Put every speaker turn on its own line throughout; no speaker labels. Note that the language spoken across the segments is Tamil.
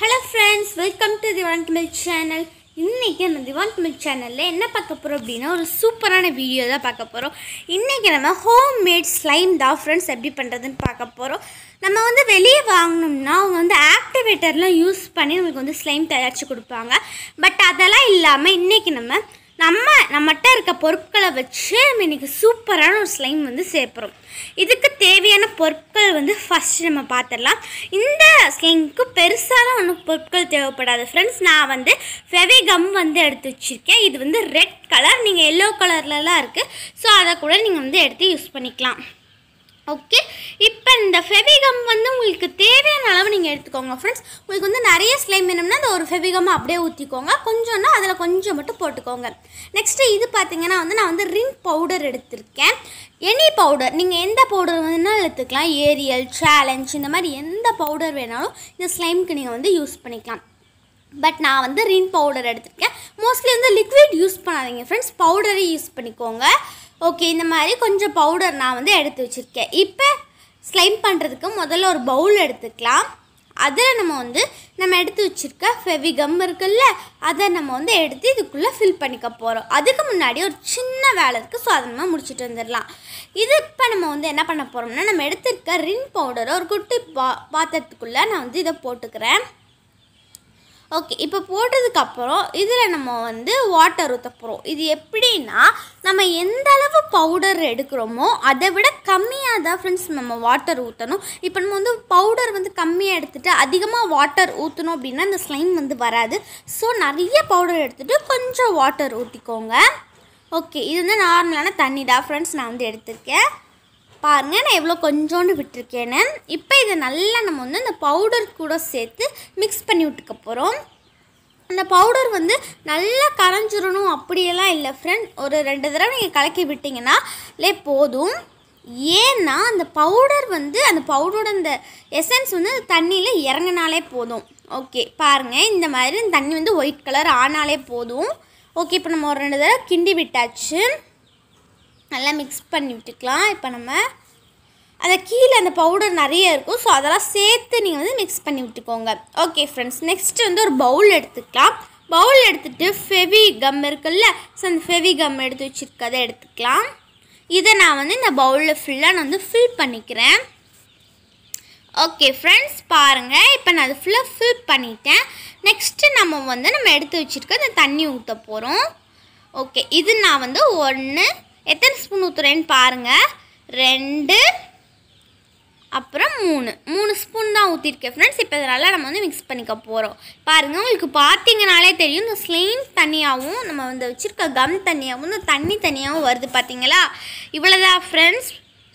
hello friends welcome to Diwan Tamil channel இன்றைக்கி நம்ம திவான் தமிழ் சேனலில் என்ன பார்க்க போகிறோம் அப்படின்னா ஒரு சூப்பரான வீடியோ தான் பார்க்க போகிறோம் இன்றைக்கி நம்ம ஹோம் மேட் ஸ்லைம் தான் ஃப்ரெண்ட்ஸ் எப்படி பண்ணுறதுன்னு பார்க்க போகிறோம் நம்ம வந்து வெளியே வாங்கினோம்னா அவங்க வந்து ஆக்டிவேட்டர்லாம் யூஸ் பண்ணி நம்மளுக்கு வந்து ஸ்லைம் தயாரித்து கொடுப்பாங்க பட் அதெல்லாம் இல்லாமல் இன்றைக்கி நம்ம நம்ம நம்மகிட்ட இருக்க பொருட்களை வச்சு நம்ம இன்றைக்கி சூப்பரான ஒரு ஸ்லைம் வந்து சேர்ப்புறோம் இதுக்கு தேவையான பொருட்கள் வந்து ஃபஸ்ட்டு நம்ம பார்த்துடலாம் இந்த ஸ்லைமுக்கு பெருசாலாம் ஒன்றும் பொருட்கள் தேவைப்படாது ஃப்ரெண்ட்ஸ் நான் வந்து ஃபெவி கம் வந்து எடுத்து வச்சுருக்கேன் இது வந்து ரெட் கலர் நீங்கள் எல்லோ கலர்லலாம் இருக்குது ஸோ அதை கூட நீங்கள் வந்து எடுத்து யூஸ் பண்ணிக்கலாம் ஓகே இப்போ இந்த ஃபெவிகம் வந்து உங்களுக்கு தேவையான அளவு நீங்கள் எடுத்துக்கோங்க ஃப்ரெண்ட்ஸ் உங்களுக்கு வந்து நிறைய ஸ்லைம் வேணும்னா அந்த ஒரு ஃபெவிகமாக அப்படியே ஊற்றிக்கோங்க கொஞ்சம்னா அதில் கொஞ்சம் மட்டும் போட்டுக்கோங்க நெக்ஸ்ட்டு இது பார்த்தீங்கன்னா வந்து நான் வந்து ரின் பவுடர் எடுத்திருக்கேன் எனி பவுடர் நீங்கள் எந்த பவுடர் வேணாலும் எடுத்துக்கலாம் ஏரியல் சேலஞ்ச் இந்த மாதிரி எந்த பவுடர் வேணாலும் இந்த ஸ்லைம்க்கு நீங்கள் வந்து யூஸ் பண்ணிக்கலாம் பட் நான் வந்து ரின் பவுடர் எடுத்திருக்கேன் மோஸ்ட்லி வந்து லிக்விட் யூஸ் பண்ணாதீங்க ஃப்ரெண்ட்ஸ் பவுடரே யூஸ் பண்ணிக்கோங்க ஓகே இந்த மாதிரி கொஞ்சம் பவுடர் நான் வந்து எடுத்து வச்சுருக்கேன் இப்போ ஸ்லைம் பண்ணுறதுக்கு முதல்ல ஒரு பவுல் எடுத்துக்கலாம் அதில் நம்ம வந்து நம்ம எடுத்து வச்சுருக்க ஃபெவி கம் இருக்குல்ல அதை நம்ம வந்து எடுத்து இதுக்குள்ளே ஃபில் பண்ணிக்க போகிறோம் அதுக்கு முன்னாடி ஒரு சின்ன வேலை இருக்குது ஸோ அதை நம்ம முடிச்சுட்டு வந்துடலாம் இது இப்போ நம்ம வந்து என்ன பண்ண போகிறோம்னா நம்ம எடுத்துருக்க ரின் பவுடரை ஒரு குட்டி பா பாத்திரத்துக்குள்ளே நான் வந்து இதை போட்டுக்கிறேன் ஓகே இப்போ போட்டதுக்கப்புறம் இதில் நம்ம வந்து வாட்டர் ஊற்ற போகிறோம் இது எப்படின்னா நம்ம எந்த அளவு பவுடர் எடுக்கிறோமோ அதை விட கம்மியாக தான் ஃப்ரெண்ட்ஸ் நம்ம வாட்டர் ஊற்றணும் இப்போ நம்ம வந்து பவுடர் வந்து கம்மியாக எடுத்துகிட்டு அதிகமாக வாட்டர் ஊற்றணும் அப்படின்னா அந்த ஸ்லைம் வந்து வராது ஸோ நிறைய பவுடர் எடுத்துகிட்டு கொஞ்சம் வாட்டர் ஊற்றிக்கோங்க ஓகே இது வந்து நார்மலான தண்ணி தான் ஃப்ரெண்ட்ஸ் நான் வந்து எடுத்திருக்கேன் பாருங்கள் நான் எவ்வளோ கொஞ்சோண்டு விட்டுருக்கேன்னு இப்போ இதை நல்லா நம்ம வந்து அந்த பவுடர் கூட சேர்த்து மிக்ஸ் பண்ணி விட்டுக்க போகிறோம் அந்த பவுடர் வந்து நல்லா கரைஞ்சிடணும் அப்படியெல்லாம் இல்லை ஃப்ரெண்ட் ஒரு ரெண்டு தடவை நீங்கள் கலக்கி விட்டிங்கன்னாலே போதும் ஏன்னா அந்த பவுடர் வந்து அந்த பவுடரோட அந்த எசன்ஸ் வந்து தண்ணியில் இறங்கினாலே போதும் ஓகே பாருங்கள் இந்த மாதிரி தண்ணி வந்து ஒயிட் கலர் ஆனாலே போதும் ஓகே இப்போ நம்ம ஒரு ரெண்டு தடவை கிண்டி விட்டாச்சு நல்லா மிக்ஸ் பண்ணி விட்டுக்கலாம் இப்போ நம்ம அந்த கீழே அந்த பவுடர் நிறைய இருக்கும் ஸோ அதெல்லாம் சேர்த்து நீங்கள் வந்து மிக்ஸ் பண்ணி விட்டுக்கோங்க ஓகே ஃப்ரெண்ட்ஸ் நெக்ஸ்ட்டு வந்து ஒரு பவுல் எடுத்துக்கலாம் பவுல் எடுத்துகிட்டு ஃபெவி கம் இருக்குல்ல ஸோ அந்த ஃபெவி கம் எடுத்து வச்சுருக்கதை எடுத்துக்கலாம் இதை நான் வந்து இந்த பவுலில் ஃபுல்லாக நான் வந்து ஃபில் பண்ணிக்கிறேன் ஓகே ஃப்ரெண்ட்ஸ் பாருங்கள் இப்போ நான் அது ஃபுல்லாக ஃபில் பண்ணிட்டேன் நெக்ஸ்ட்டு நம்ம வந்து நம்ம எடுத்து வச்சுருக்க அந்த தண்ணி ஊற்ற போகிறோம் ஓகே இது நான் வந்து ஒன்று எத்தனை ஸ்பூன் ஊற்றுறேன்னு பாருங்கள் ரெண்டு அப்புறம் மூணு மூணு ஸ்பூன் தான் ஊற்றிருக்கேன் ஃப்ரெண்ட்ஸ் இப்போ இதனால் நம்ம வந்து மிக்ஸ் பண்ணிக்க போகிறோம் பாருங்கள் உங்களுக்கு பார்த்தீங்கனாலே தெரியும் இந்த ஸ்லீம் தனியாகவும் நம்ம வந்து வச்சுருக்க கம் தண்ணியாகவும் இந்த தண்ணி தனியாகவும் வருது பார்த்தீங்களா இவ்வளோதான் ஃப்ரெண்ட்ஸ்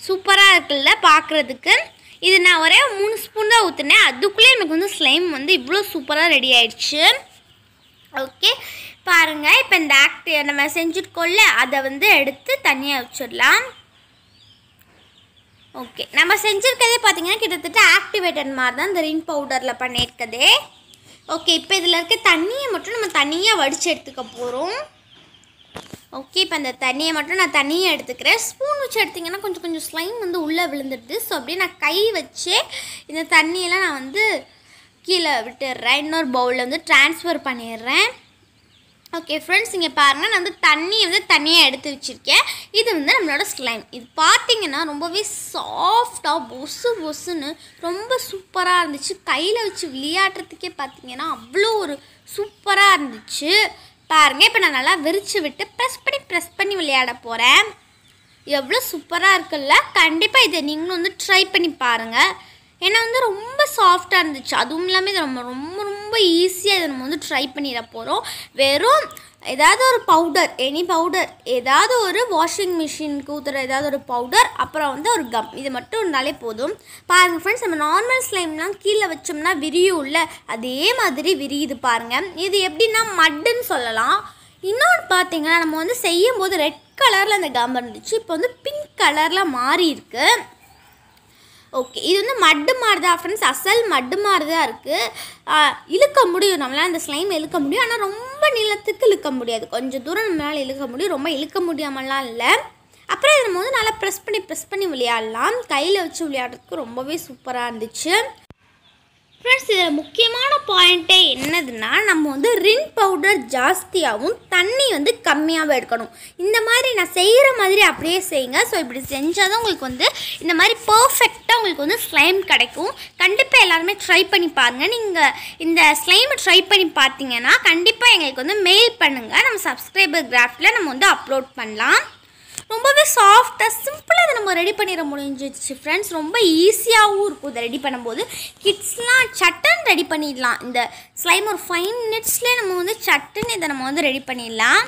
சூப்பராக இருக்குல்ல பார்க்குறதுக்கு இது நான் ஒரே மூணு ஸ்பூன் தான் ஊற்றுனேன் அதுக்குள்ளே எனக்கு வந்து ஸ்லைம் வந்து இவ்வளோ சூப்பராக ரெடி ஆயிடுச்சு ஓகே பாருங்கள் இப்போ இந்த ஆக்ட் நம்ம செஞ்சுருக்கோம்ல அதை வந்து எடுத்து தனியாக வச்சிடலாம் ஓகே நம்ம செஞ்சுருக்கதே பார்த்திங்கன்னா கிட்டத்தட்ட ஆக்டிவேட்டட் மாதிரி தான் இந்த ரிங் பவுடரில் பண்ணியிருக்கதே ஓகே இப்போ இதில் இருக்க தண்ணியை மட்டும் நம்ம தனியாக வடித்து எடுத்துக்க போகிறோம் ஓகே இப்போ அந்த தண்ணியை மட்டும் நான் தனியாக எடுத்துக்கிறேன் ஸ்பூன் வச்சு எடுத்திங்கன்னா கொஞ்சம் கொஞ்சம் ஸ்லைம் வந்து உள்ளே விழுந்துடுது ஸோ அப்படியே நான் கை வச்சு இந்த தண்ணியெல்லாம் நான் வந்து கீழே விட்டுடுறேன் இன்னொரு பவுலில் வந்து டிரான்ஸ்ஃபர் பண்ணிடுறேன் ஓகே ஃப்ரெண்ட்ஸ் இங்கே பாருங்கள் நான் வந்து தண்ணி வந்து தனியாக எடுத்து வச்சுருக்கேன் இது வந்து நம்மளோட ஸ்லைம் இது பார்த்திங்கன்னா ரொம்பவே சாஃப்டாக பொசு பொசுன்னு ரொம்ப சூப்பராக இருந்துச்சு கையில் வச்சு விளையாடுறதுக்கே பார்த்தீங்கன்னா அவ்வளோ ஒரு சூப்பராக இருந்துச்சு பாருங்கள் இப்போ நான் நல்லா விரித்து விட்டு ப்ரெஸ் பண்ணி ப்ரெஸ் பண்ணி விளையாட போகிறேன் எவ்வளோ சூப்பராக இருக்குல்ல கண்டிப்பாக இதை நீங்களும் வந்து ட்ரை பண்ணி பாருங்கள் ஏன்னா வந்து ரொம்ப சாஃப்டாக இருந்துச்சு அதுவும் இல்லாமல் இது நம்ம ரொம்ப ரொம்ப ஈஸியாக இதை நம்ம வந்து ட்ரை பண்ணிட போகிறோம் வெறும் ஏதாவது ஒரு பவுடர் எனி பவுடர் ஏதாவது ஒரு வாஷிங் மிஷினுக்கு ஊற்றுற ஏதாவது ஒரு பவுடர் அப்புறம் வந்து ஒரு கம் இது மட்டும் இருந்தாலே போதும் பாருங்கள் ஃப்ரெண்ட்ஸ் நம்ம நார்மல் ஸ்லைம்லாம் கீழே வச்சோம்னா விரியும் இல்லை அதே மாதிரி விரியுது பாருங்கள் இது எப்படின்னா மட்டுன்னு சொல்லலாம் இன்னொன்று பார்த்தீங்கன்னா நம்ம வந்து செய்யும் போது ரெட் கலரில் அந்த கம் இருந்துச்சு இப்போ வந்து பிங்க் கலரில் மாறி இருக்குது ஓகே இது வந்து மட்டு மாறுதா ஃப்ரெண்ட்ஸ் அசல் மட்டு மாறுதா இருக்குது இழுக்க முடியும் நம்மளால் அந்த ஸ்லைம் இழுக்க முடியும் ஆனால் ரொம்ப நிலத்துக்கு இழுக்க முடியாது கொஞ்சம் தூரம் நம்மளால் இழுக்க முடியும் ரொம்ப இழுக்க முடியாமலாம் இல்லை அப்புறம் இதை நம்ம வந்து நல்லா ப்ரெஸ் பண்ணி ப்ரெஸ் பண்ணி விளையாடலாம் கையில் வச்சு விளையாடுறதுக்கு ரொம்பவே சூப்பராக இருந்துச்சு ஃப்ரெண்ட்ஸ் இதில் முக்கியமான பாயிண்ட்டே என்னதுன்னா நம்ம வந்து ரின் பவுடர் ஜாஸ்தியாகவும் தண்ணி வந்து கம்மியாகவும் எடுக்கணும் இந்த மாதிரி நான் செய்கிற மாதிரி அப்படியே செய்யுங்க ஸோ இப்படி செஞ்சால் தான் உங்களுக்கு வந்து இந்த மாதிரி பர்ஃபெக்டாக உங்களுக்கு வந்து ஸ்லைம் கிடைக்கும் கண்டிப்பாக எல்லாருமே ட்ரை பண்ணி பாருங்கள் நீங்கள் இந்த ஸ்லைமை ட்ரை பண்ணி பார்த்தீங்கன்னா கண்டிப்பாக எங்களுக்கு வந்து மெயில் பண்ணுங்கள் நம்ம சப்ஸ்கிரைபர் கிராஃப்டில் நம்ம வந்து அப்லோட் பண்ணலாம் ரொம்பவே சாஃப்டாக சிம்பிளாக இதை நம்ம ரெடி பண்ணிட முடிஞ்சிச்சு ஃப்ரெண்ட்ஸ் ரொம்ப ஈஸியாகவும் இருக்கும் இதை ரெடி பண்ணும்போது கிட்ஸ்லாம் சட்டன் ரெடி பண்ணிடலாம் இந்த ஸ்லைம் ஒரு ஃபைவ் மினிட்ஸ்லேயே நம்ம வந்து சட்டன் இதை நம்ம வந்து ரெடி பண்ணிடலாம்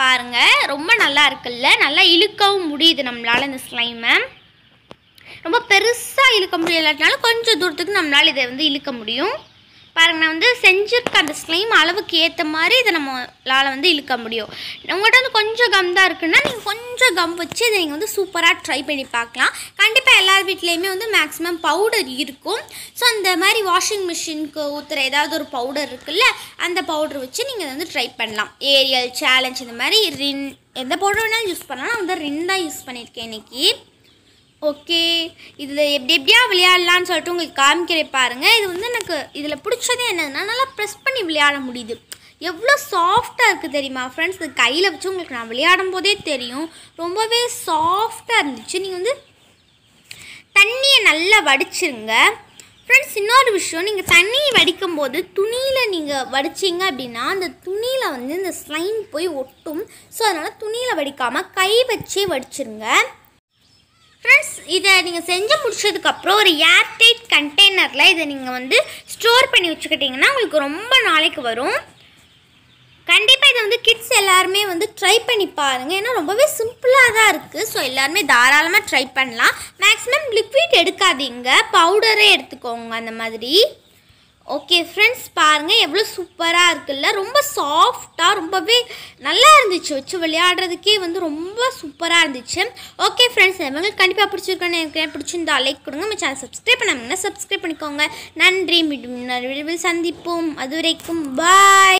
பாருங்கள் ரொம்ப நல்லா இருக்குல்ல நல்லா இழுக்கவும் முடியுது நம்மளால் இந்த ஸ்லைமை ரொம்ப பெருசாக இழுக்க முடியலைனாலும் கொஞ்சம் தூரத்துக்கு நம்மளால் இதை வந்து இழுக்க முடியும் பாருங்கள் நான் வந்து செஞ்சுருக்க அந்த ஸ்லைம் அளவுக்கு ஏற்ற மாதிரி இதை நம்மளால் வந்து இழுக்க முடியும் உங்கள்கிட்ட வந்து கொஞ்சம் கம் தான் இருக்குன்னா நீங்கள் கொஞ்சம் கம் வச்சு இதை நீங்கள் வந்து சூப்பராக ட்ரை பண்ணி பார்க்கலாம் கண்டிப்பாக எல்லார் வீட்லேயுமே வந்து மேக்ஸிமம் பவுடர் இருக்கும் ஸோ அந்த மாதிரி வாஷிங் மிஷினுக்கு ஊற்றுற ஏதாவது ஒரு பவுடர் இருக்குல்ல அந்த பவுடர் வச்சு நீங்கள் வந்து ட்ரை பண்ணலாம் ஏரியல் சேலஞ்ச் இந்த மாதிரி ரின் எந்த பவுடர் வேணாலும் யூஸ் பண்ணலாம் நான் வந்து ரின் தான் யூஸ் பண்ணியிருக்கேன் இன்றைக்கி ஓகே இதில் எப்படி எப்படியா விளையாடலான்னு சொல்லிட்டு உங்களுக்கு காமிக்கிறேன் பாருங்கள் இது வந்து எனக்கு இதில் பிடிச்சது என்னதுன்னா நல்லா ப்ரெஸ் பண்ணி விளையாட முடியுது எவ்வளோ சாஃப்டாக இருக்குது தெரியுமா ஃப்ரெண்ட்ஸ் இது கையில் வச்சு உங்களுக்கு நான் விளையாடும் போதே தெரியும் ரொம்பவே சாஃப்டாக இருந்துச்சு நீங்கள் வந்து தண்ணியை நல்லா வடிச்சிருங்க ஃப்ரெண்ட்ஸ் இன்னொரு விஷயம் நீங்கள் தண்ணியை வடிக்கும் போது துணியில் நீங்கள் வடிச்சிங்க அப்படின்னா அந்த துணியில் வந்து இந்த ஸ்லைம் போய் ஒட்டும் ஸோ அதனால் துணியில் வடிக்காமல் கை வச்சே வடிச்சிருங்க ஃப்ரெண்ட்ஸ் இதை நீங்கள் செஞ்சு முடிச்சதுக்கப்புறம் ஒரு ஏர்டைட் கண்டெய்னரில் இதை நீங்கள் வந்து ஸ்டோர் பண்ணி வச்சுக்கிட்டிங்கன்னா உங்களுக்கு ரொம்ப நாளைக்கு வரும் கண்டிப்பாக இதை வந்து கிட்ஸ் எல்லாருமே வந்து ட்ரை பண்ணி பாருங்கள் ஏன்னா ரொம்பவே சிம்பிளாக தான் இருக்குது ஸோ எல்லாருமே தாராளமாக ட்ரை பண்ணலாம் மேக்ஸிமம் லிக்விட் எடுக்காதீங்க பவுடரே எடுத்துக்கோங்க அந்த மாதிரி ஓகே ஃப்ரெண்ட்ஸ் பாருங்கள் எவ்வளோ சூப்பராக இருக்குல்ல ரொம்ப சாஃப்டாக ரொம்பவே நல்லா இருந்துச்சு வச்சு விளையாடுறதுக்கே வந்து ரொம்ப சூப்பராக இருந்துச்சு ஓகே ஃப்ரெண்ட்ஸ் இவங்களுக்கு கண்டிப்பாக பிடிச்சிருக்கேன்னு எனக்கு பிடிச்சிருந்தா லைக் கொடுங்க நம்ம சேனல் சப்ஸ்கிரைப் பண்ணாமல் சப்ஸ்கிரைப் பண்ணிக்கோங்க நன்றி மீண்டும் சந்திப்போம் அது வரைக்கும் பாய்